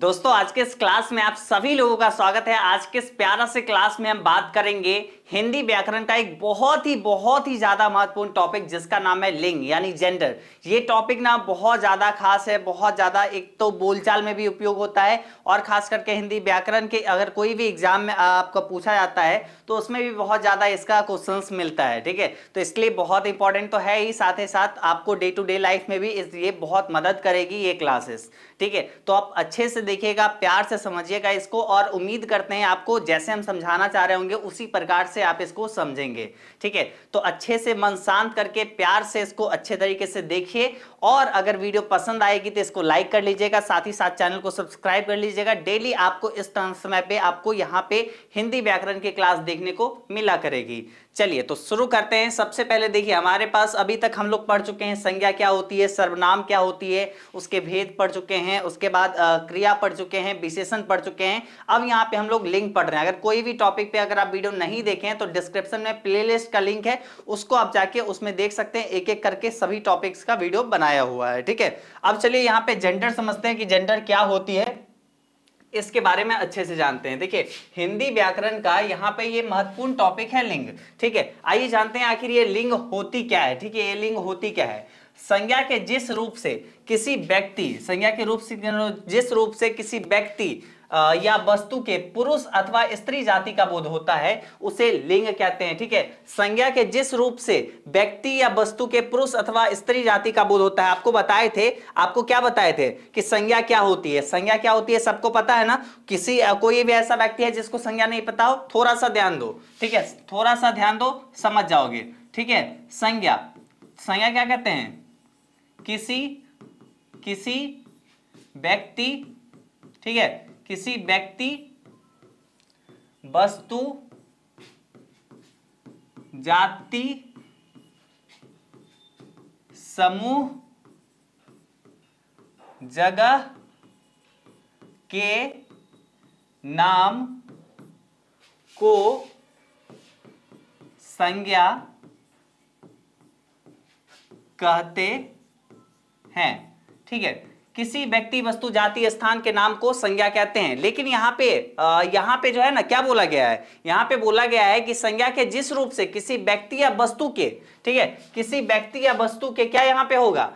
दोस्तों आज के इस क्लास में आप सभी लोगों का स्वागत है आज के इस प्यारा से क्लास में हम बात करेंगे हिंदी व्याकरण का एक बहुत ही बहुत ही ज़्यादा महत्वपूर्ण टॉपिक जिसका नाम है लिंग यानी जेंडर ये टॉपिक ना बहुत ज़्यादा खास है बहुत ज़्यादा एक तो बोलचाल में भी उपयोग होता है और खास करके हिंदी व्याकरण के अगर कोई भी एग्जाम में आपका पूछा जाता है तो उसमें भी बहुत ज़्यादा इसका क्वेश्चन मिलता है ठीक है तो इसलिए बहुत इंपॉर्टेंट तो है ही साथ ही साथ आपको डे टू डे लाइफ में भी इस ये बहुत मदद करेगी ये क्लासेस ठीक है तो आप अच्छे से देखिएगा प्यार से समझिएगा इसको और उम्मीद करते हैं आपको जैसे हम समझाना चाह रहे होंगे उसी प्रकार से आप इसको समझेंगे ठीक है तो अच्छे से मन शांत करके प्यार से इसको अच्छे तरीके से देखिए और अगर वीडियो पसंद आएगी तो इसको लाइक कर लीजिएगा साथ ही साथ चैनल को सब्सक्राइब कर लीजिएगा डेली आपको इस समय पे आपको यहाँ पे हिंदी व्याकरण की क्लास देखने को मिला करेगी चलिए तो शुरू करते हैं सबसे पहले देखिए हमारे पास अभी तक हम लोग पढ़ चुके हैं संज्ञा क्या होती है सर्वनाम क्या होती है उसके भेद पढ़ चुके हैं उसके बाद क्रिया पढ़ चुके हैं विशेषण पढ़ चुके हैं अब यहाँ पे हम लोग लिंक पढ़ रहे हैं अगर कोई भी टॉपिक पे अगर आप वीडियो नहीं हैं तो डिस्क्रिप्शन में प्ले का लिंक है उसको आप जाके उसमें देख सकते हैं एक एक करके सभी टॉपिक्स का वीडियो बनाया बनाया हुआ है ठीक है अब चलिए यहाँ पे जेंडर समझते हैं कि जेंडर क्या होती है इसके बारे में अच्छे से जानते हैं देखिए हिंदी व्याकरण का यहाँ पे ये महत्वपूर्ण टॉपिक है लिंग ठीक है आइए जानते हैं आखिर ये लिंग होती क्या है ठीक है ये लिंग होती क्या है संज्ञा के जिस रूप से किसी व्यक्ति संज्ञा के रूप से जिस रूप से किसी व्यक्ति या वस्तु के पुरुष अथवा स्त्री जाति का बोध होता है उसे लिंग कहते हैं ठीक है संज्ञा के जिस रूप से व्यक्ति या वस्तु के पुरुष अथवा स्त्री जाति का बोध होता है आपको बताए थे आपको क्या बताए थे कि संज्ञा क्या होती है संज्ञा क्या होती है सबको पता है ना किसी कोई भी ऐसा व्यक्ति है जिसको संज्ञा नहीं पता हो थोड़ा सा ध्यान दो ठीक है थोड़ा सा ध्यान दो समझ जाओगे ठीक है संज्ञा संज्ञा क्या कहते हैं किसी किसी व्यक्ति ठीक है किसी व्यक्ति वस्तु जाति समूह जगह के नाम को संज्ञा कहते हैं ठीक है किसी व्यक्ति वस्तु जाति स्थान के नाम को संज्ञा कहते हैं लेकिन यहाँ पे यहाँ पे जो है ना क्या बोला गया है यहाँ पे बोला गया है कि संज्ञा के जिस रूप से किसी व्यक्ति या वस्तु के ठीक है किसी व्यक्ति या वस्तु के क्या यहाँ पे होगा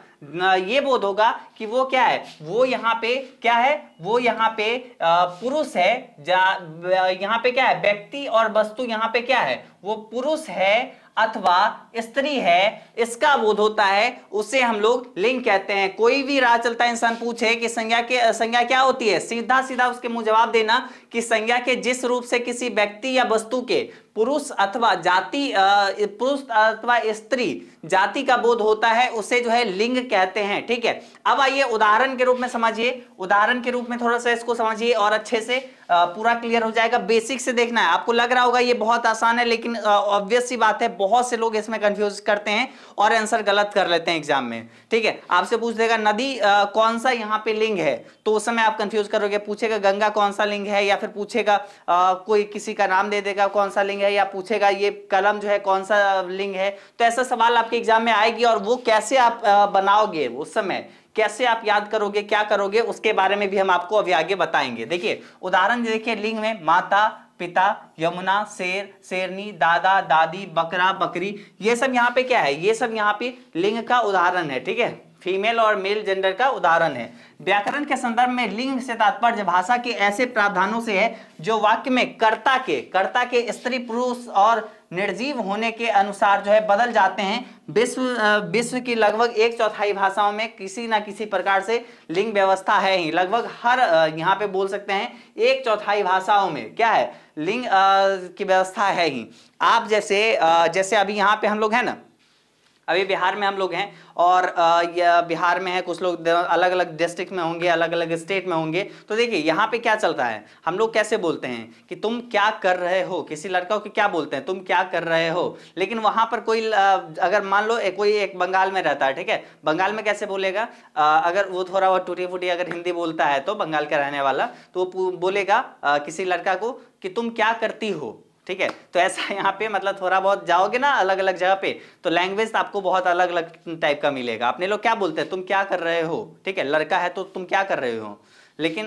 ये बोध होगा कि वो क्या है वो यहाँ पे क्या है वो यहाँ पे पुरुष है यहाँ पे क्या है व्यक्ति और वस्तु यहाँ पे क्या है वो पुरुष है अथवा स्त्री है इसका बोध होता है उसे हम लोग लिंग कहते हैं कोई भी राह चलता इंसान पूछे कि संज्ञा के संज्ञा क्या होती है सीधा सीधा उसके मुंह जवाब देना कि संज्ञा के जिस रूप से किसी व्यक्ति या वस्तु के पुरुष अथवा जाति पुरुष अथवा स्त्री जाति का बोध होता है उसे जो है लिंग कहते हैं ठीक है अब आइए उदाहरण के रूप में समझिए उदाहरण के रूप में थोड़ा सा इसको समझिए और अच्छे से पूरा क्लियर हो जाएगा बेसिक से देखना है आपको लग रहा होगा ये बहुत आसान है लेकिन ऑब्वियस सी बात है बहुत से लोग इसमें कंफ्यूज करते हैं और आंसर गलत कर लेते हैं एग्जाम में ठीक है आपसे पूछ देगा नदी आ, कौन सा यहाँ पे लिंग है तो उस समय आप कंफ्यूज करोगे पूछेगा गंगा कौन सा लिंग है या फिर पूछेगा आ, कोई किसी का नाम दे देगा कौन सा लिंग है या पूछेगा ये कलम जो है कौन सा लिंग है तो ऐसा सवाल आपके एग्जाम में आएगी और वो कैसे आप बनाओगे उस समय कैसे आप याद करोगे क्या करोगे उसके बारे में भी हम आपको अभी आगे बताएंगे देखिए उदाहरण देखिए लिंग में माता पिता यमुना शेर शेरनी दादा दादी बकरा बकरी ये सब यहाँ पे क्या है ये सब यहाँ पे लिंग का उदाहरण है ठीक है फीमेल और मेल जेंडर का उदाहरण है व्याकरण के संदर्भ में लिंग से तात्पर्य भाषा के ऐसे प्रावधानों से है जो वाक्य में कर्ता के कर्ता के स्त्री पुरुष और निर्जीव होने के अनुसार जो है बदल जाते हैं विश्व विश्व की लगभग एक चौथाई भाषाओं में किसी ना किसी प्रकार से लिंग व्यवस्था है ही लगभग हर यहाँ पे बोल सकते हैं एक चौथाई भाषाओं में क्या है लिंग की व्यवस्था है ही आप जैसे जैसे अभी यहाँ पे हम लोग हैं ना अभी बिहार में हम लोग हैं और बिहार में है कुछ लोग अलग अलग डिस्ट्रिक्ट में होंगे अलग अलग स्टेट में होंगे तो देखिए यहाँ पे क्या चलता है हम लोग कैसे बोलते हैं कि तुम क्या कर रहे हो किसी लड़का को क्या बोलते हैं तुम क्या कर रहे हो लेकिन वहाँ पर कोई अगर मान लो कोई एक बंगाल में रहता है ठीक है बंगाल में कैसे बोलेगा अगर वो थोड़ा बहुत टूटी फूटी अगर हिंदी बोलता है तो बंगाल का रहने वाला तो बोलेगा किसी लड़का को कि तुम क्या करती हो ठीक है तो ऐसा यहाँ पे मतलब थोड़ा बहुत जाओगे ना अलग अलग जगह पे तो लैंग्वेज तो आपको बहुत अलग अलग टाइप का मिलेगा अपने लोग क्या बोलते हैं तुम क्या कर रहे हो ठीक है लड़का है तो तुम क्या कर रहे हो लेकिन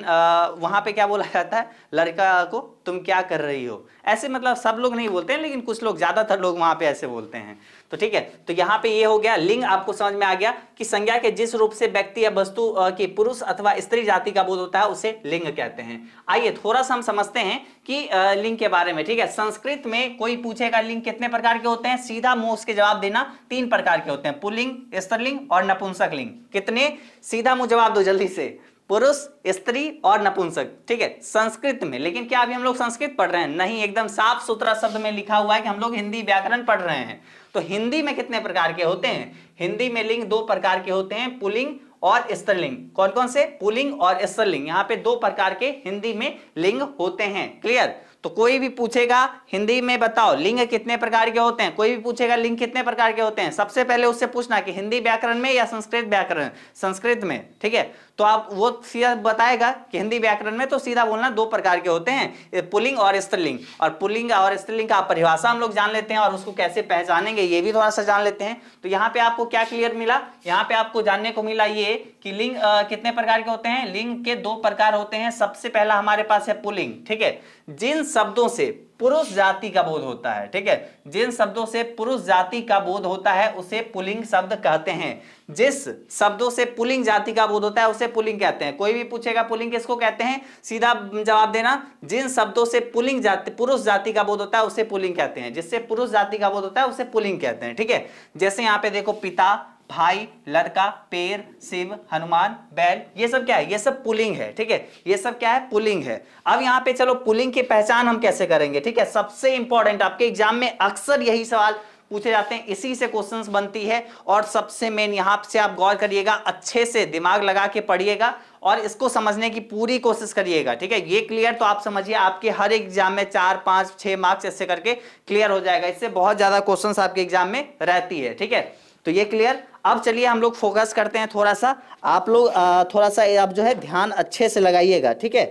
वहाँ पे क्या बोला जाता है लड़का को तुम क्या कर रही हो ऐसे मतलब सब लोग नहीं बोलते हैं लेकिन कुछ लोग ज़्यादातर लोग वहाँ पे ऐसे बोलते हैं तो ठीक है तो यहाँ पे ये हो गया लिंग आपको समझ में आ गया कि संज्ञा के जिस रूप से व्यक्ति या वस्तु की पुरुष अथवा स्त्री जाति का बोध होता है उसे लिंग कहते हैं आइए थोड़ा सा हम समझते हैं कि लिंग के बारे में ठीक है संस्कृत में कोई पूछेगा लिंग कितने प्रकार के होते हैं सीधा मुंह उसके जवाब देना तीन प्रकार के होते हैं पुलिंग स्त्रलिंग और नपुंसक लिंग कितने सीधा मुंह जवाब दो जल्दी से पुरुष स्त्री और नपुंसक ठीक है संस्कृत में लेकिन क्या अभी हम लोग संस्कृत पढ़ रहे हैं नहीं एकदम साफ सुथरा शब्द में लिखा हुआ है कि हम लोग हिंदी व्याकरण पढ़ रहे हैं तो हिंदी में कितने प्रकार के होते हैं हिंदी में लिंग दो प्रकार के होते हैं पुलिंग और स्त्रीलिंग कौन कौन से पुलिंग और स्त्रीलिंग यहाँ पे दो प्रकार के हिंदी में लिंग होते हैं क्लियर तो कोई भी पूछेगा हिंदी में बताओ लिंग कितने प्रकार के होते हैं कोई भी पूछेगा लिंग कितने प्रकार के होते हैं सबसे पहले उससे पूछना कि हिंदी व्याकरण में या संस्कृत व्याकरण संस्कृत में ठीक है तो आप वो सीधा बताएगा कि हिंदी व्याकरण में तो सीधा बोलना दो प्रकार के होते हैं पुलिंग और स्त्रीलिंग और पुलिंग और स्त्रीलिंग का परिभाषा हम लोग जान लेते हैं और उसको कैसे पहचानेंगे ये भी थोड़ा सा जान लेते हैं तो यहाँ पे आपको क्या क्लियर मिला यहाँ पे आपको जानने को मिला ये कि लिंग आ, कितने प्रकार के होते हैं लिंग के दो प्रकार होते हैं सबसे पहला हमारे पास है पुलिंग ठीक है जिन शब्दों से पुरुष जाति का बोध होता है ठीक है जिन शब्दों से पुरुष जाति का बोध होता है उसे पुलिंग शब्द कहते हैं जिस शब्दों से पुलिंग जाति का बोध होता है उसे पुलिंग कहते हैं कोई भी पूछेगा पुलिंग किसको कहते हैं सीधा जवाब देना जिन शब्दों से पुलिंग जाति पुरुष जाति का बोध होता है उसे पुलिंग कहते हैं जिससे पुरुष जाति का बोध होता है उसे पुलिंग कहते हैं ठीक है जैसे यहां पर देखो पिता भाई लड़का पेड़ शिव हनुमान बैल ये सब क्या है ये सब पुलिंग है ठीक है ये सब क्या है पुलिंग है अब यहाँ पे चलो पुलिंग की पहचान हम कैसे करेंगे ठीक है सबसे इंपॉर्टेंट आपके एग्जाम में अक्सर यही सवाल पूछे जाते हैं इसी से क्वेश्चंस बनती है और सबसे मेन यहाँ से आप गौर करिएगा अच्छे से दिमाग लगा के पढ़िएगा और इसको समझने की पूरी कोशिश करिएगा ठीक है ये क्लियर तो आप समझिए आपके हर एग्जाम में चार पांच छह मार्क्स ऐसे करके क्लियर हो जाएगा इससे बहुत ज़्यादा क्वेश्चन आपके एग्जाम में रहती है ठीक है तो ये क्लियर अब चलिए हम लोग फोकस करते हैं थोड़ा सा आप लोग थोड़ा सा आप जो है ध्यान अच्छे से लगाइएगा ठीक है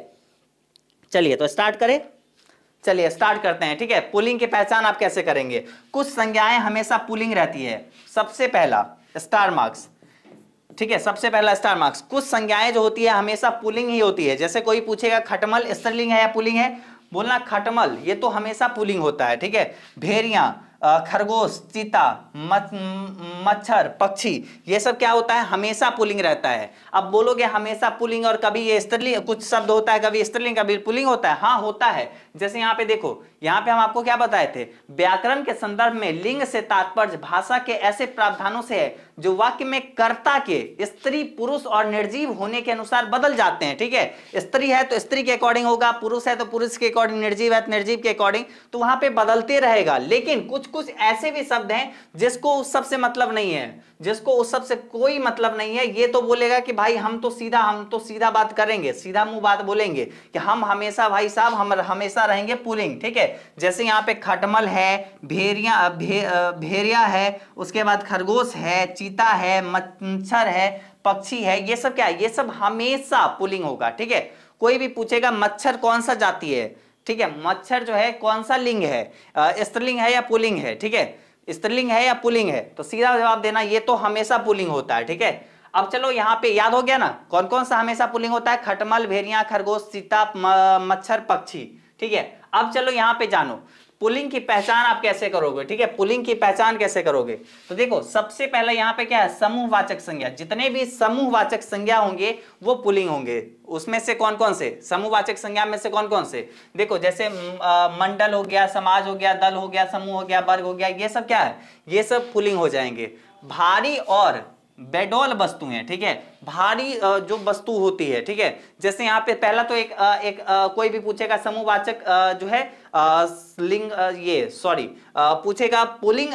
चलिए तो स्टार्ट करें चलिए स्टार्ट करते हैं ठीक है पुलिंग की पहचान आप कैसे करेंगे कुछ संज्ञाएं हमेशा पुलिंग रहती है सबसे पहला स्टार मार्क्स ठीक है सबसे पहला स्टार मार्क्स कुछ संज्ञाएं जो होती है हमेशा पुलिंग ही होती है जैसे कोई पूछेगा खटमल स्त्रीलिंग है या पुलिंग है बोलना खटमल ये तो हमेशा पुलिंग होता है ठीक है भेरिया खरगोश चीता मच्छर पक्षी ये सब क्या होता है हमेशा पुलिंग रहता है अब बोलोगे हमेशा पुलिंग और कभी ये स्त्रीलिंग कुछ शब्द होता है कभी स्त्रीलिंग कभी पुलिंग होता है हाँ होता है जैसे यहाँ पे देखो यहाँ पे हम आपको क्या बताए थे व्याकरण के संदर्भ में लिंग से तात्पर्य भाषा के ऐसे प्रावधानों से है जो वाक्य में कर्ता के स्त्री पुरुष और निर्जीव होने के अनुसार बदल जाते हैं ठीक है स्त्री है तो स्त्री के अकॉर्डिंग होगा पुरुष है तो पुरुष के अकॉर्डिंग निर्जीव है तो निर्जीव के अकॉर्डिंग तो वहां पे बदलते रहेगा लेकिन कुछ कुछ ऐसे भी शब्द हैं जिसको उस सबसे मतलब नहीं है जिसको उस सबसे कोई मतलब नहीं है ये तो बोलेगा कि भाई हम तो सीधा हम तो सीधा बात करेंगे सीधा मुंह बात बोलेंगे कि हम हमेशा भाई साहब हम हमेशा रहेंगे पुलिंग ठीक है जैसे यहाँ पे खटमल है भेरिया भे, भेरिया है उसके बाद खरगोश है चीता है मच्छर है पक्षी है ये सब क्या है ये सब हमेशा पुलिंग होगा ठीक है कोई भी पूछेगा मच्छर कौन सा जाति है ठीक है मच्छर जो है कौन सा लिंग है स्त्रीलिंग है या पुलिंग है ठीक है स्त्रीलिंग है या पुलिंग है तो सीधा जवाब देना ये तो हमेशा पुलिंग होता है ठीक है अब चलो यहाँ पे याद हो गया ना कौन कौन सा हमेशा पुलिंग होता है खटमल भेरिया खरगोश सीता मच्छर पक्षी ठीक है अब चलो यहां पे जानो पुलिंग की पहचान आप कैसे करोगे ठीक है पुलिंग की पहचान कैसे करोगे तो देखो सबसे पहले यहां पे क्या है समूहवाचक संज्ञा जितने भी समूहवाचक संज्ञा होंगे वो पुलिंग होंगे उसमें से कौन कौन से समूहवाचक संज्ञा में से कौन कौन से देखो जैसे मंडल हो गया समाज हो गया दल हो गया समूह हो गया वर्ग हो गया ये सब क्या है ये सब पुलिंग हो जाएंगे भारी और बेडोल वस्तु है ठीक है भारी जो वस्तु होती है ठीक है जैसे यहाँ पे पहला तो एक एक कोई भी पूछेगा समूहवाचक जो है लिंग ये सॉरी पूछेगा पुलिंग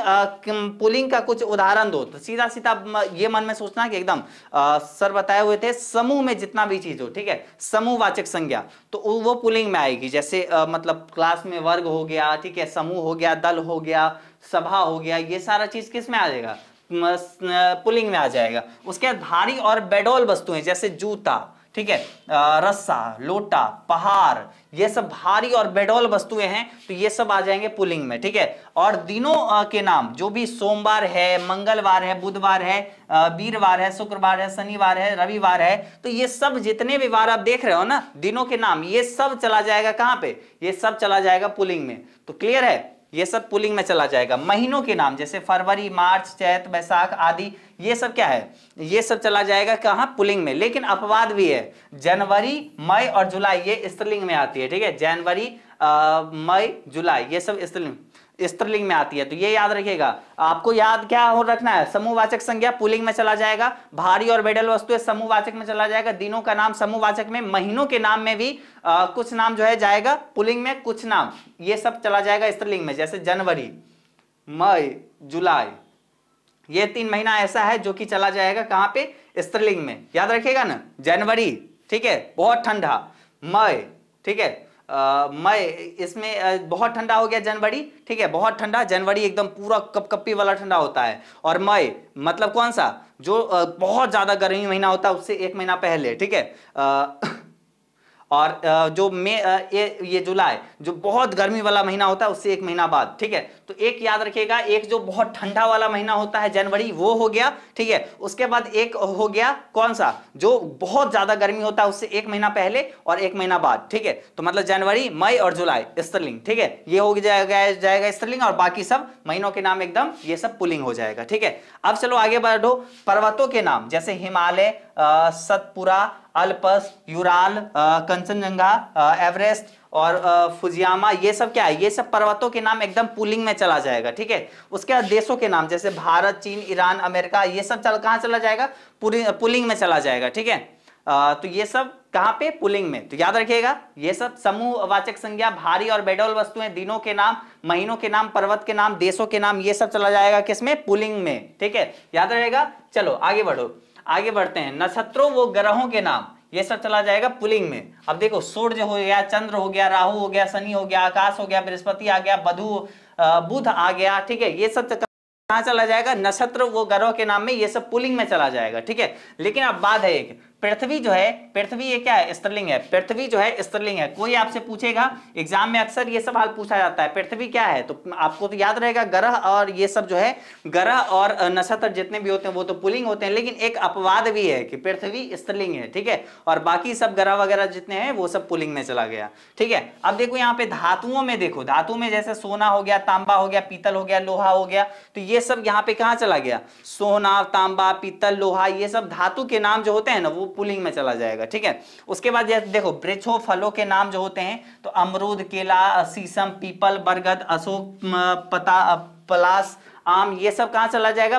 पुलिंग का कुछ उदाहरण दो तो सीधा सीधा ये मन में सोचना कि एकदम सर बताए हुए थे समूह में जितना भी चीज हो ठीक है समूहवाचक संज्ञा तो वो पुलिंग में आएगी जैसे मतलब क्लास में वर्ग हो गया ठीक है समूह हो गया दल हो गया सभा हो गया ये सारा चीज किस में आ जाएगा पुलिंग में आ जाएगा उसके बाद भारी और बेडोल वस्तुएं जैसे जूता ठीक है रस्सा लोटा पहाड़ ये सब भारी और बेडोल वस्तुएं हैं तो ये सब आ जाएंगे पुलिंग में ठीक है और दिनों के नाम जो भी सोमवार है मंगलवार है बुधवार है वीरवार है शुक्रवार है शनिवार है रविवार है तो ये सब जितने भी वार आप देख रहे हो ना दिनों के नाम ये सब चला जाएगा कहाँ पे ये सब चला जाएगा पुलिंग में तो क्लियर है ये सब पुलिंग में चला जाएगा महीनों के नाम जैसे फरवरी मार्च चैत बैसाख आदि ये सब क्या है ये सब चला जाएगा कहाँ पुलिंग में लेकिन अपवाद भी है जनवरी मई और जुलाई ये स्त्रीलिंग में आती है ठीक है जनवरी मई जुलाई ये सब स्त्रीलिंग स्त्रीलिंग में आती है तो ये याद रखिएगा आपको याद क्या हो रखना है समूहवाचक संज्ञा पुलिंग में चला जाएगा भारी और बेडल वस्तु समूहवाचक में चला जाएगा दिनों का नाम समूहवाचक में महीनों के नाम में भी आ, कुछ नाम जो है जाएगा पुलिंग में कुछ नाम ये सब चला जाएगा स्त्रीलिंग में जैसे जनवरी मई जुलाई ये तीन महीना ऐसा है जो कि चला जाएगा कहां पे स्त्रीलिंग में याद रखिएगा ना जनवरी ठीक है बहुत ठंडा मई ठीक है मई इसमें बहुत ठंडा हो गया जनवरी ठीक है बहुत ठंडा जनवरी एकदम पूरा कपकपी वाला ठंडा होता है और मई मतलब कौन सा जो बहुत ज़्यादा गर्मी महीना होता है उससे एक महीना पहले ठीक है और जो मे ये ये जुलाई जो बहुत गर्मी वाला महीना होता है उससे एक महीना बाद ठीक है तो एक याद रखिएगा एक जो बहुत ठंडा वाला महीना होता है जनवरी वो हो गया ठीक है उसके बाद एक हो गया कौन सा जो बहुत ज्यादा गर्मी होता है उससे एक महीना पहले और एक महीना बाद ठीक है तो मतलब जनवरी मई और जुलाई स्त्रलिंग ठीक है ये हो जाएगा जाएगा स्त्रलिंग और बाकी सब महीनों के नाम एकदम ये सब पुलिंग हो जाएगा ठीक है अब चलो आगे बढ़ो पर्वतों के नाम जैसे हिमालय सतपुरा अल्पस यूराल कं कंचनजंगा एवरेस्ट और फुजियामा ये सब क्या है ये सब पर्वतों के नाम एकदम पुलिंग में चला जाएगा ठीक है उसके बाद देशों के नाम जैसे भारत चीन ईरान अमेरिका ये सब चल कहाँ चला जाएगा पुलिंग में चला जाएगा ठीक है तो ये सब कहाँ पे पुलिंग में तो याद रखिएगा ये सब समूह वाचक संज्ञा भारी और बेडोल वस्तुएं दिनों के नाम महीनों के नाम पर्वत के नाम देशों के नाम ये सब चला जाएगा किसमें पुलिंग में ठीक है याद रहेगा चलो आगे बढ़ो आगे बढ़ते हैं नक्षत्रों वो ग्रहों के नाम ये सब चला जाएगा पुलिंग में अब देखो सूर्य हो गया चंद्र हो गया राहु हो गया शनि हो गया आकाश हो गया बृहस्पति आ गया बधु बुध आ गया ठीक है ये सब कहा चला जाएगा नक्षत्र वो ग्रह के नाम में ये सब पुलिंग में चला जाएगा ठीक है लेकिन अब बात है एक पृथ्वी जो है पृथ्वी ये क्या है स्त्रलिंग है पृथ्वी जो है स्त्रलिंग है कोई आपसे पूछेगा एग्जाम में अक्सर ये सवाल पूछा जाता है पृथ्वी क्या है तो आपको तो याद रहेगा ग्रह और ये सब जो है ग्रह और नक्षत्र जितने भी होते हैं वो तो पुलिंग होते हैं लेकिन एक अपवाद भी है कि पृथ्वी स्त्रलिंग है ठीक है और बाकी सब ग्रह वगैरह जितने हैं वो सब पुलिंग में चला गया ठीक है अब देखो यहाँ पे धातुओं में देखो धातु में जैसे सोना हो गया तांबा हो गया पीतल हो गया लोहा हो गया तो ये सब यहाँ पे कहाँ चला गया सोना तांबा पीतल लोहा ये सब धातु के नाम जो होते हैं ना वो पुलिंग में चला जाएगा ठीक है उसके बाद देखो वृक्षों फलों के नाम जो होते हैं तो अमरूद केला शीशम पीपल बरगद अशोक पता पलास आम ये सब कहाँ चला जाएगा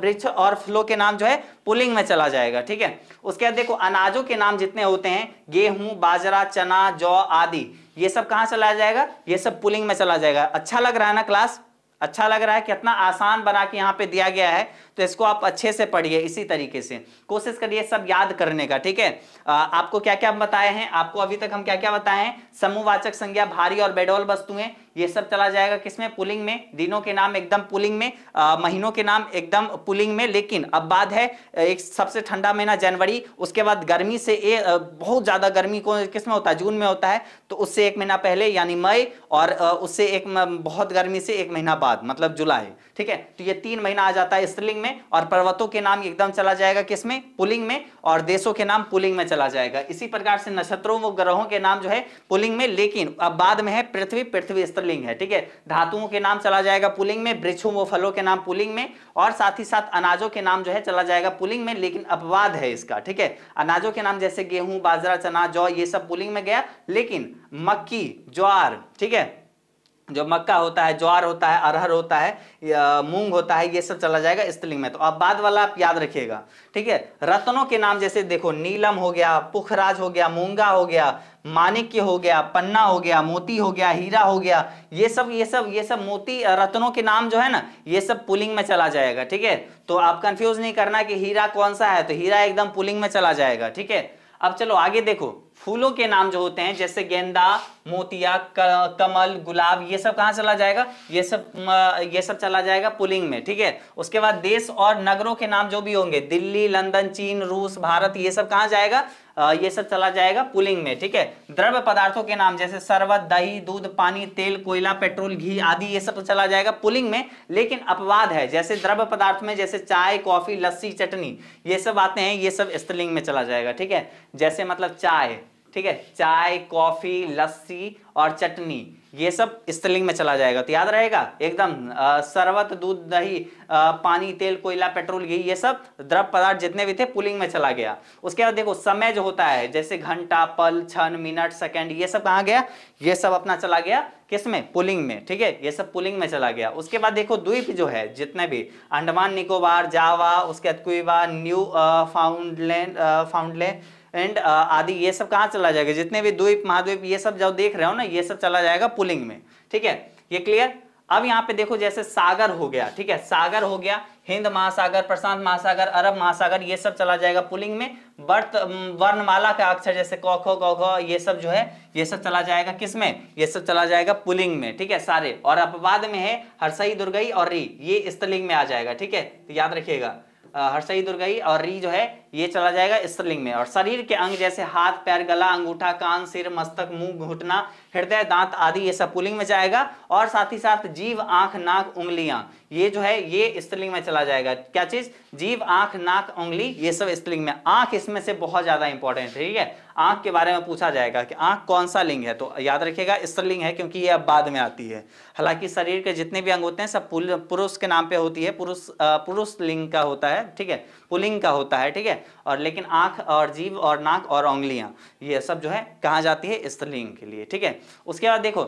वृक्ष और फलों के नाम जो है पुलिंग में चला जाएगा ठीक है उसके बाद देखो अनाजों के नाम जितने होते हैं गेहूं बाजरा चना जौ आदि ये सब कहाँ चला जाएगा ये सब पुलिंग में चला जाएगा अच्छा लग रहा है ना क्लास अच्छा लग रहा है कितना आसान बना के यहाँ पे दिया गया है तो इसको आप अच्छे से पढ़िए इसी तरीके से कोशिश करिए सब याद करने का ठीक है आपको क्या क्या बताए हैं आपको अभी तक हम क्या क्या बताए हैं समूहवाचक संज्ञा भारी और बेडोल वस्तुएं ये सब चला जाएगा किसमें पुलिंग में दिनों के नाम एकदम पुलिंग में आ, महीनों के नाम एकदम पुलिंग में लेकिन अब बात है एक सबसे ठंडा महीना जनवरी उसके बाद गर्मी से ए, बहुत ज़्यादा गर्मी को किसमें होता है जून में होता है तो उससे एक महीना पहले यानी मई और उससे एक बहुत गर्मी से एक महीना बाद मतलब जुलाई ठीक है तो ये तीन महीना आ जाता है स्त्रीलिंग में में और पर्वतों के नाम एकदम चला जाएगा किसमें पुलिंग में और देशों के नाम पुलिंग में चला जाएगा इसी प्रकार से नक्षत्रों व ग्रहों के नाम जो है पुलिंग में लेकिन अब बाद में है पृथ्वी पृथ्वी स्त्रीलिंग है ठीक है धातुओं के नाम चला जाएगा पुलिंग में वृक्षों व फलों के नाम पुलिंग में और साथ ही साथ अनाजों के नाम जो है चला जाएगा पुलिंग में लेकिन अपवाद है इसका ठीक है अनाजों के नाम जैसे गेहूं बाजरा चना जौ ये सब पुलिंग में गया लेकिन मक्की ज्वार ठीक है जो मक्का होता है ज्वार होता है अरहर होता है मूंग होता है ये सब चला जाएगा स्त्रीलिंग में तो अब बाद वाला आप याद रखिएगा ठीक है रत्नों के नाम जैसे देखो नीलम हो गया पुखराज हो गया मूंगा हो गया माणिक्य हो गया पन्ना हो गया मोती हो गया हीरा हो गया ये सब ये सब ये सब मोती रत्नों के नाम जो है ना ये सब पुलिंग में चला जाएगा ठीक है तो आप कंफ्यूज नहीं करना कि हीरा कौन सा है तो हीरा एकदम पुलिंग में चला जाएगा ठीक है अब चलो आगे देखो फूलों के नाम जो होते हैं जैसे गेंदा मोतिया कमल गुलाब ये सब कहाँ चला जाएगा ये सब ये सब चला जाएगा पुलिंग में ठीक है उसके बाद देश और नगरों के नाम जो भी होंगे दिल्ली लंदन चीन रूस भारत ये सब कहाँ जाएगा ये सब चला जाएगा पुलिंग में ठीक है द्रव्य पदार्थों के नाम जैसे शरबत दही दूध पानी तेल कोयला पेट्रोल घी आदि ये सब तो चला जाएगा पुलिंग में लेकिन अपवाद है जैसे द्रव्य पदार्थ में जैसे चाय कॉफी लस्सी चटनी ये सब आते हैं ये सब स्त्रीलिंग में चला जाएगा ठीक है जैसे मतलब चाय ठीक है चाय कॉफी लस्सी और चटनी ये सब स्त्रीलिंग में चला जाएगा तो याद रहेगा एकदम सर्वत दूध दही आ, पानी तेल कोयला पेट्रोल घी ये सब द्रव पदार्थ जितने भी थे पुलिंग में चला गया उसके बाद देखो समय जो होता है जैसे घंटा पल क्षण मिनट सेकंड ये सब कहाँ गया ये सब अपना चला गया किस में पुलिंग में ठीक है ये सब पुलिंग में चला गया उसके बाद देखो द्वीप जो है जितने भी अंडमान निकोबार जावा उसके बाद Cuba Newfoundland Newfoundland and uh, आदि ये सब कहाँ चला जाएगा जितने भी द्वीप महाद्वीप ये सब जो देख रहे हो ना ये सब चला जाएगा पुलिंग में ठीक है ये क्लियर अब यहाँ पे देखो जैसे सागर हो गया ठीक है सागर हो गया हिंद महासागर प्रशांत महासागर अरब महासागर ये सब चला जाएगा पुलिंग में वर्त वर्णमाला का अक्षर जैसे कौखो कौखो ये सब जो है ये सब चला जाएगा किस में ये सब चला जाएगा पुलिंग में ठीक है सारे और अपवाद में है हरसई दुर्गई और री ये स्त्रीलिंग में आ जाएगा ठीक है तो याद रखिएगा हरसई दुर्गई और री जो है ये चला जाएगा स्त्रीलिंग में और शरीर के अंग जैसे हाथ पैर गला अंगूठा कान सिर मस्तक मुंह घुटना हृदय दांत आदि ये सब पुलिंग में जाएगा और साथ ही साथ जीव आंख नाक उंगलियां ये जो है ये स्त्रीलिंग में चला जाएगा क्या चीज जीव आंख नाक उंगली ये सब स्त्रीलिंग में आंख इसमें से बहुत ज्यादा इंपॉर्टेंट है ठीक है आंख के बारे में पूछा जाएगा कि आंख कौन सा लिंग है तो याद रखिएगा स्त्रीलिंग है क्योंकि ये अब बाद में आती है हालांकि शरीर के जितने भी अंग होते हैं सब पुरुष के नाम पे होती है पुरुष पुरुष लिंग का होता है ठीक है पुलिंग का होता है ठीक है और लेकिन आंख और जीव और नाक और औंगलियां ये सब जो है कहा जाती है स्त्रीलिंग के लिए ठीक है उसके बाद देखो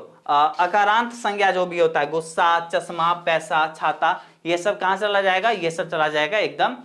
अकारांत संज्ञा जो भी होता है गुस्सा चश्मा पैसा छाता ये सब कहाँ चला जाएगा ये सब चला जाएगा एकदम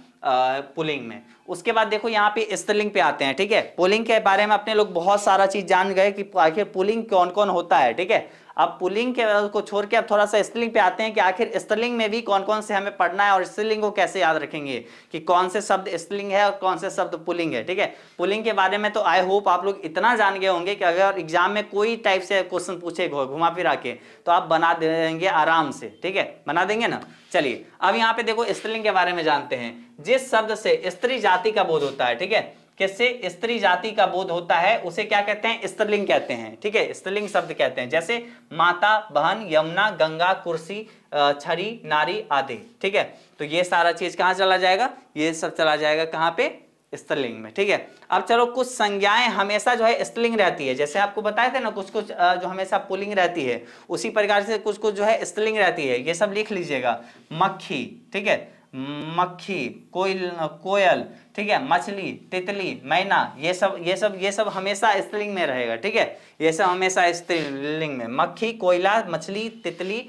पुलिंग में उसके बाद देखो यहाँ पे स्त्रीलिंग पे आते हैं ठीक है पुलिंग के बारे में अपने लोग बहुत सारा चीज जान गए कि आखिर पुलिंग कौन कौन होता है ठीक है अब पुलिंग के को छोड़ के अब थोड़ा सा स्त्रीलिंग पे आते हैं कि आखिर स्त्रीलिंग में भी कौन कौन से हमें पढ़ना है और स्त्रीलिंग को कैसे याद रखेंगे कि कौन से शब्द स्त्रीलिंग है और कौन से शब्द पुलिंग है ठीक है पुलिंग के बारे में तो आई होप आप लोग इतना जान गए होंगे कि अगर एग्जाम में कोई टाइप से क्वेश्चन पूछे घुमा फिरा के तो आप बना देंगे आराम से ठीक है बना देंगे ना चलिए अब यहाँ पे देखो स्त्रीलिंग के बारे में जानते हैं जिस शब्द से स्त्री जाति का बोध होता है ठीक है किससे स्त्री जाति का बोध होता है उसे क्या कहते हैं स्त्रीलिंग कहते हैं ठीक है स्त्रीलिंग शब्द कहते हैं जैसे माता बहन यमुना गंगा कुर्सी छरी नारी आदि ठीक है तो ये सारा चीज कहाँ चला जाएगा ये सब चला जाएगा कहाँ पे स्त्रीलिंग में ठीक है अब चलो कुछ संज्ञाएं हमेशा जो है स्त्रीलिंग रहती है जैसे आपको बताए थे ना कुछ कुछ जो हमेशा पुलिंग रहती है उसी प्रकार से कुछ कुछ जो है स्त्रीलिंग रहती है ये सब लिख लीजिएगा मक्खी ठीक है मक्खी कोयल कोयल ठीक है मछली तितली मैना ये सब ये सब ये सब हमेशा स्त्रीलिंग में रहेगा ठीक है ये सब हमेशा स्त्रीलिंग में मक्खी कोयला मछली तितली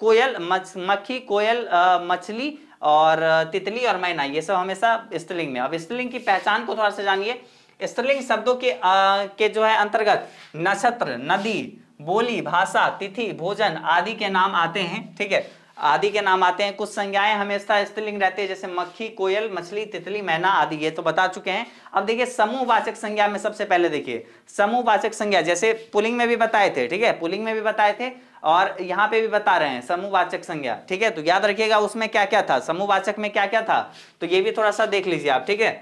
कोयल मक्खी कोयल मछली और तितली और मैना ये सब हमेशा स्त्रीलिंग में अब स्त्रीलिंग की पहचान को थोड़ा सा जानिए स्त्रीलिंग शब्दों के आ, के जो है अंतर्गत नक्षत्र नदी बोली भाषा तिथि भोजन आदि के नाम आते हैं ठीक है आदि के नाम आते हैं कुछ संज्ञाएं हमेशा स्त्रीलिंग रहती है जैसे मक्खी कोयल मछली तितली मैना आदि ये तो बता चुके हैं अब देखिए समूहवाचक संज्ञा में सबसे पहले देखिए समूहवाचक संज्ञा जैसे पुलिंग में भी बताए थे ठीक है पुलिंग में भी बताए थे और यहाँ पे भी बता रहे हैं समूहवाचक संज्ञा ठीक है तो याद रखिएगा उसमें क्या क्या था समूहवाचक में क्या क्या था तो ये भी थोड़ा सा देख लीजिए आप ठीक है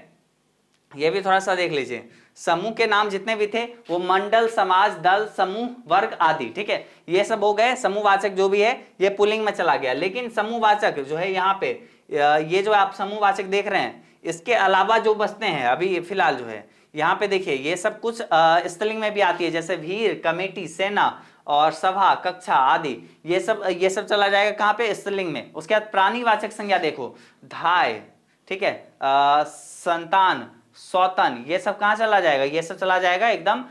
ये भी थोड़ा सा देख लीजिए समूह के नाम जितने भी थे वो मंडल समाज दल समूह वर्ग आदि ठीक है ये सब हो गए समूहवाचक जो भी है ये पुलिंग में चला गया लेकिन समूहवाचक जो है यहाँ पे ये जो आप समूहवाचक देख रहे हैं इसके अलावा जो बसते हैं अभी फिलहाल जो है यहाँ पे देखिए ये सब कुछ स्त्रिंग में भी आती है जैसे भीर कमेटी सेना और सभा कक्षा आदि ये सब ये सब चला जाएगा कहाँ पे स्त्रिंग में उसके बाद प्राणीवाचक संज्ञा देखो धाय ठीक है संतान सौतन ये सब कहाँ चला जाएगा ये सब चला जाएगा एकदम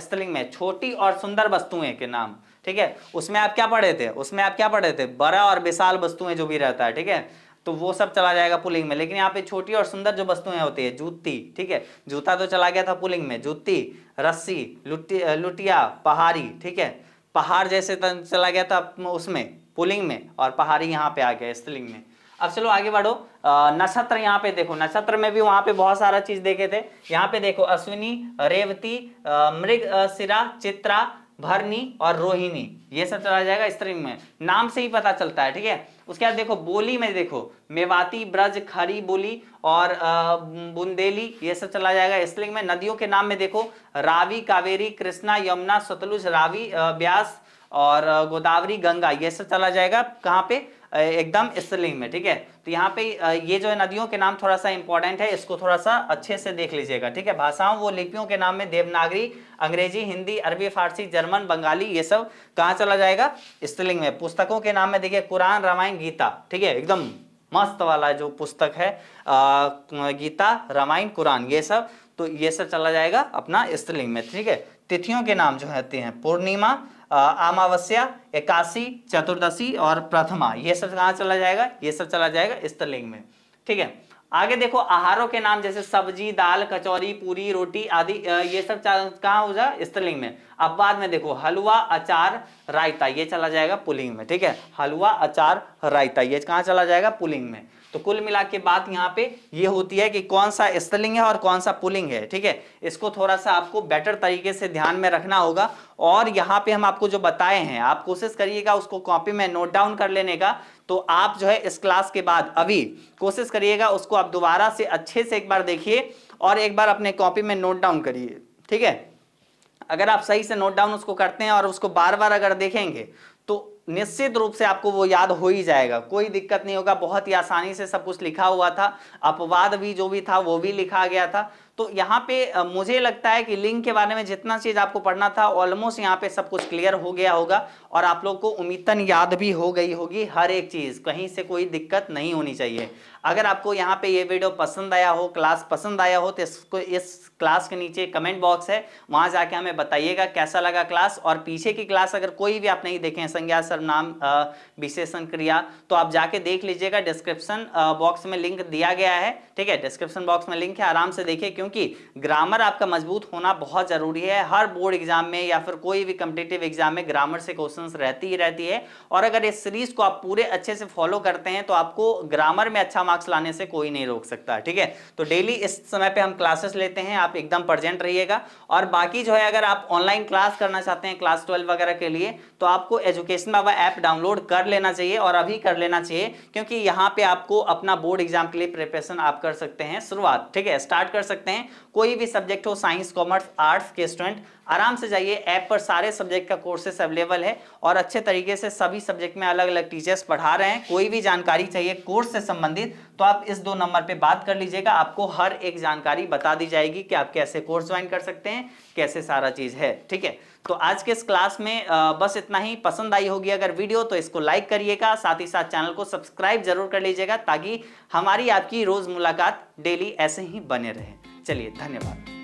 स्त्रिंग में छोटी और सुंदर वस्तुएं के नाम ठीक है उसमें आप क्या पढ़े थे उसमें आप क्या पढ़े थे बड़ा और विशाल वस्तुएं जो भी रहता है ठीक है तो वो सब चला जाएगा पुलिंग में लेकिन यहाँ पे छोटी और सुंदर जो वस्तुएं होती है जूती ठीक है जूता तो चला गया था पुलिंग में जूती रस्सी लुटी लुटिया पहाड़ी ठीक है पहाड़ जैसे चला गया था उसमें पुलिंग में और पहाड़ी यहाँ पे आ गया स्त्रिंग में अब चलो आगे बढ़ो नक्षत्र यहाँ पे देखो नक्षत्र में भी वहां पे बहुत सारा चीज देखे थे यहाँ पे देखो अश्विनी रेवती मृग सिरा चित्रा भरनी और रोहिणी ये सब चला जाएगा स्त्रिंग में नाम से ही पता चलता है ठीक है उसके बाद देखो बोली में देखो मेवाती ब्रज खरी बोली और बुंदेली ये सब चला जाएगा स्त्रिंग में नदियों के नाम में देखो रावी कावेरी कृष्णा यमुना सतलुज रावी ब्यास और गोदावरी गंगा ये सब चला जाएगा कहाँ पे एकदम स्त्रीलिंग में ठीक है तो यहाँ पे ये जो है नदियों के नाम थोड़ा सा इंपॉर्टेंट है इसको थोड़ा सा अच्छे से देख लीजिएगा ठीक है भाषाओं वो लिपियों के नाम में देवनागरी अंग्रेजी हिंदी अरबी फारसी जर्मन बंगाली ये सब कहाँ चला जाएगा स्त्रीलिंग में पुस्तकों के नाम में देखिए कुरान रामायण गीता ठीक है एकदम मस्त वाला जो पुस्तक है गीता रामायण कुरान ये सब तो ये सब चला जाएगा अपना स्त्रीलिंग में ठीक है तिथियों के नाम जो होते हैं पूर्णिमा अमावस्या एकासी चतुर्दशी और प्रथमा ये सब कहाँ चला जाएगा ये सब चला जाएगा स्तरलिंग में ठीक है आगे देखो आहारों के नाम जैसे सब्जी दाल कचौरी पूरी रोटी आदि ये सब कहाँ हो जाए स्त्रीलिंग में अब बाद में देखो हलवा अचार रायता ये चला जाएगा पुलिंग में ठीक है हलवा अचार रायता ये कहाँ चला जाएगा पुलिंग में तो कुल मिला के बात यहाँ पे ये होती है कि कौन सा स्त्लिंग है और कौन सा पुलिंग है ठीक है इसको थोड़ा सा आपको बेटर तरीके से ध्यान में रखना होगा और यहाँ पे हम आपको जो बताए हैं आप कोशिश करिएगा उसको कॉपी में नोट डाउन कर लेने का तो आप जो है इस क्लास के बाद अभी कोशिश करिएगा उसको आप दोबारा से अच्छे से एक बार देखिए और एक बार अपने कॉपी में नोट डाउन करिए ठीक है अगर आप सही से नोट डाउन उसको करते हैं और उसको बार बार अगर देखेंगे तो निश्चित रूप से आपको वो याद हो ही जाएगा कोई दिक्कत नहीं होगा बहुत ही आसानी से सब कुछ लिखा हुआ था अपवाद भी जो भी था वो भी लिखा गया था तो यहाँ पे मुझे लगता है कि लिंग के बारे में जितना चीज़ आपको पढ़ना था ऑलमोस्ट यहाँ पे सब कुछ क्लियर हो गया होगा और आप लोग को उम्मीदन याद भी हो गई होगी हर एक चीज़ कहीं से कोई दिक्कत नहीं होनी चाहिए अगर आपको यहाँ पे ये वीडियो पसंद आया हो क्लास पसंद आया हो तो इसको इस क्लास के नीचे कमेंट बॉक्स है वहाँ जाके हमें बताइएगा कैसा लगा क्लास और पीछे की क्लास अगर कोई भी आप नहीं देखे हैं संज्ञा सर्वनाम विशेषण क्रिया तो आप जाके देख लीजिएगा डिस्क्रिप्शन बॉक्स में लिंक दिया गया है ठीक है डिस्क्रिप्शन बॉक्स में लिंक है आराम से देखिए क्योंकि ग्रामर आपका मजबूत होना बहुत ज़रूरी है हर बोर्ड एग्जाम में या फिर कोई भी कम्पिटेटिव एग्जाम में ग्रामर से क्वेश्चन रहती ही रहती है और अगर इस सीरीज़ को आप पूरे अच्छे से फॉलो करते हैं तो आपको ग्रामर में अच्छा मार्क्स मार्क्स लाने से कोई नहीं रोक सकता ठीक है तो डेली इस समय पे हम क्लासेस लेते हैं आप एकदम प्रजेंट रहिएगा और बाकी जो है अगर आप ऑनलाइन क्लास करना चाहते हैं क्लास ट्वेल्व वगैरह के लिए तो आपको एजुकेशन बाबा ऐप डाउनलोड कर लेना चाहिए और अभी कर लेना चाहिए क्योंकि यहाँ पे आपको अपना बोर्ड एग्जाम के लिए प्रिपरेशन आप कर सकते हैं शुरुआत ठीक है स्टार्ट कर सकते हैं कोई भी सब्जेक्ट हो साइंस कॉमर्स आर्ट्स के स्टूडेंट आराम से जाइए ऐप पर सारे सब्जेक्ट का कोर्सेस अवेलेबल है और अच्छे तरीके से सभी सब्जेक्ट में अलग अलग टीचर्स पढ़ा रहे हैं कोई भी जानकारी चाहिए कोर्स से संबंधित तो आप इस दो नंबर पे बात कर लीजिएगा आपको हर एक जानकारी बता दी जाएगी कि आप कैसे कोर्स ज्वाइन कर सकते हैं कैसे सारा चीज़ है ठीक है तो आज के इस क्लास में बस इतना ही पसंद आई होगी अगर वीडियो तो इसको लाइक करिएगा साथ ही साथ चैनल को सब्सक्राइब जरूर कर लीजिएगा ताकि हमारी आपकी रोज़ मुलाकात डेली ऐसे ही बने रहे चलिए धन्यवाद